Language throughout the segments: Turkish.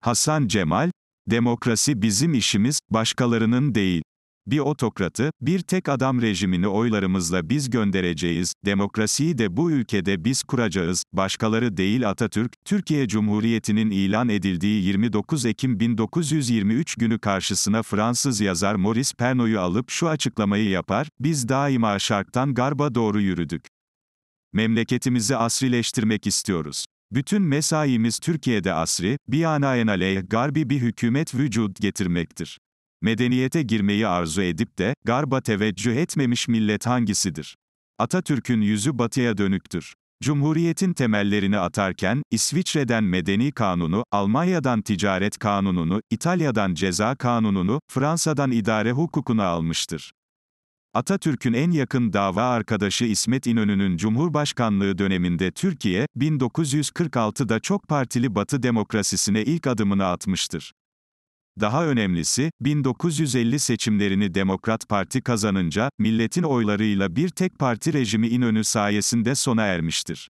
Hasan Cemal, demokrasi bizim işimiz, başkalarının değil. Bir otokratı, bir tek adam rejimini oylarımızla biz göndereceğiz, demokrasiyi de bu ülkede biz kuracağız, başkaları değil Atatürk, Türkiye Cumhuriyeti'nin ilan edildiği 29 Ekim 1923 günü karşısına Fransız yazar Maurice Pernod'u alıp şu açıklamayı yapar, biz daima şarktan garba doğru yürüdük. Memleketimizi asrileştirmek istiyoruz. Bütün mesaimiz Türkiye'de asri, bianaenaleyh garbi bir hükümet vücut getirmektir. Medeniyete girmeyi arzu edip de, garba teveccüh etmemiş millet hangisidir? Atatürk'ün yüzü batıya dönüktür. Cumhuriyetin temellerini atarken, İsviçre'den medeni kanunu, Almanya'dan ticaret kanununu, İtalya'dan ceza kanununu, Fransa'dan idare hukukunu almıştır. Atatürk'ün en yakın dava arkadaşı İsmet İnönü'nün Cumhurbaşkanlığı döneminde Türkiye, 1946'da çok partili Batı demokrasisine ilk adımını atmıştır. Daha önemlisi, 1950 seçimlerini Demokrat Parti kazanınca, milletin oylarıyla bir tek parti rejimi İnönü sayesinde sona ermiştir.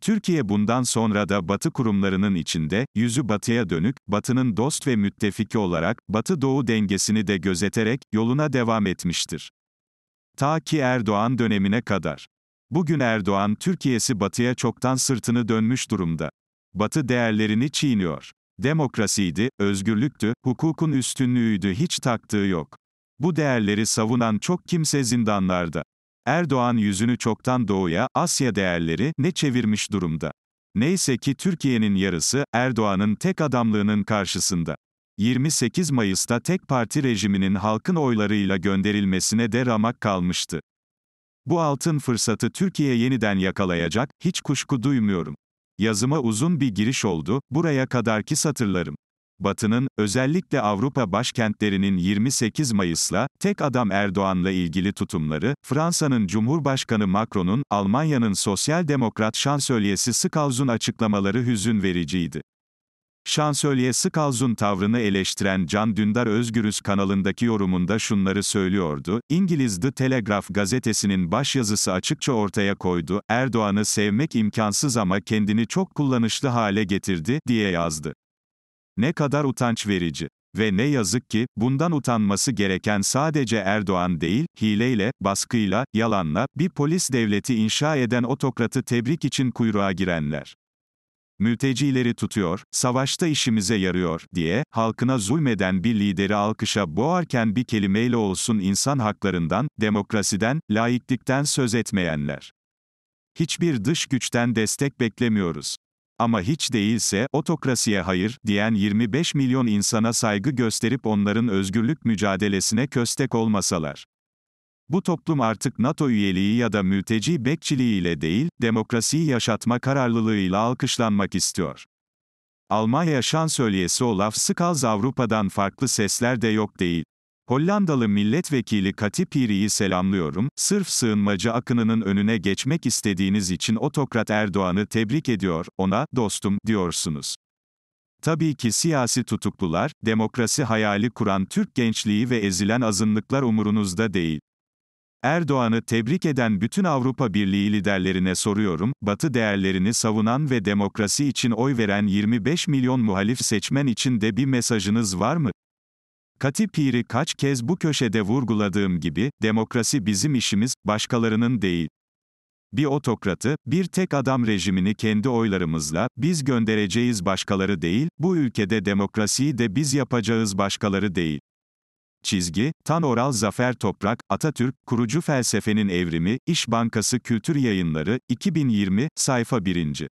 Türkiye bundan sonra da Batı kurumlarının içinde, yüzü Batı'ya dönük, Batı'nın dost ve müttefiki olarak, Batı-Doğu dengesini de gözeterek, yoluna devam etmiştir. Ta ki Erdoğan dönemine kadar. Bugün Erdoğan Türkiye'si batıya çoktan sırtını dönmüş durumda. Batı değerlerini çiğniyor. Demokrasiydi, özgürlüktü, hukukun üstünlüğüydü hiç taktığı yok. Bu değerleri savunan çok kimse zindanlarda. Erdoğan yüzünü çoktan doğuya, Asya değerleri ne çevirmiş durumda. Neyse ki Türkiye'nin yarısı Erdoğan'ın tek adamlığının karşısında. 28 Mayıs'ta tek parti rejiminin halkın oylarıyla gönderilmesine de ramak kalmıştı. Bu altın fırsatı Türkiye yeniden yakalayacak, hiç kuşku duymuyorum. Yazıma uzun bir giriş oldu, buraya kadarki satırlarım. Batı'nın, özellikle Avrupa başkentlerinin 28 Mayıs'la, tek adam Erdoğan'la ilgili tutumları, Fransa'nın Cumhurbaşkanı Macron'un, Almanya'nın Sosyal Demokrat Şansölyesi Skaus'un açıklamaları hüzün vericiydi. Şansölye Skalzun tavrını eleştiren Can Dündar Özgürüz kanalındaki yorumunda şunları söylüyordu, İngiliz The Telegraph gazetesinin başyazısı açıkça ortaya koydu, Erdoğan'ı sevmek imkansız ama kendini çok kullanışlı hale getirdi, diye yazdı. Ne kadar utanç verici. Ve ne yazık ki, bundan utanması gereken sadece Erdoğan değil, hileyle, baskıyla, yalanla, bir polis devleti inşa eden otokratı tebrik için kuyruğa girenler mültecileri tutuyor, savaşta işimize yarıyor, diye, halkına zulmeden bir lideri alkışa boğarken bir kelimeyle olsun insan haklarından, demokrasiden, laiklikten söz etmeyenler. Hiçbir dış güçten destek beklemiyoruz. Ama hiç değilse, otokrasiye hayır, diyen 25 milyon insana saygı gösterip onların özgürlük mücadelesine köstek olmasalar. Bu toplum artık NATO üyeliği ya da mülteci bekçiliğiyle değil, demokrasiyi yaşatma kararlılığıyla alkışlanmak istiyor. Almanya şansölyesi Olaf Scholz Avrupa'dan farklı sesler de yok değil. Hollandalı milletvekili Kati Piri'yi selamlıyorum, sırf sığınmacı akınının önüne geçmek istediğiniz için otokrat Erdoğan'ı tebrik ediyor, ona, dostum, diyorsunuz. Tabii ki siyasi tutuklular, demokrasi hayali kuran Türk gençliği ve ezilen azınlıklar umurunuzda değil. Erdoğan'ı tebrik eden bütün Avrupa Birliği liderlerine soruyorum, Batı değerlerini savunan ve demokrasi için oy veren 25 milyon muhalif seçmen için de bir mesajınız var mı? Kati Piri kaç kez bu köşede vurguladığım gibi, demokrasi bizim işimiz, başkalarının değil. Bir otokratı, bir tek adam rejimini kendi oylarımızla, biz göndereceğiz başkaları değil, bu ülkede demokrasiyi de biz yapacağız başkaları değil. Çizgi, Tan Oral Zafer Toprak, Atatürk, Kurucu Felsefenin Evrimi, İş Bankası Kültür Yayınları, 2020, sayfa 1.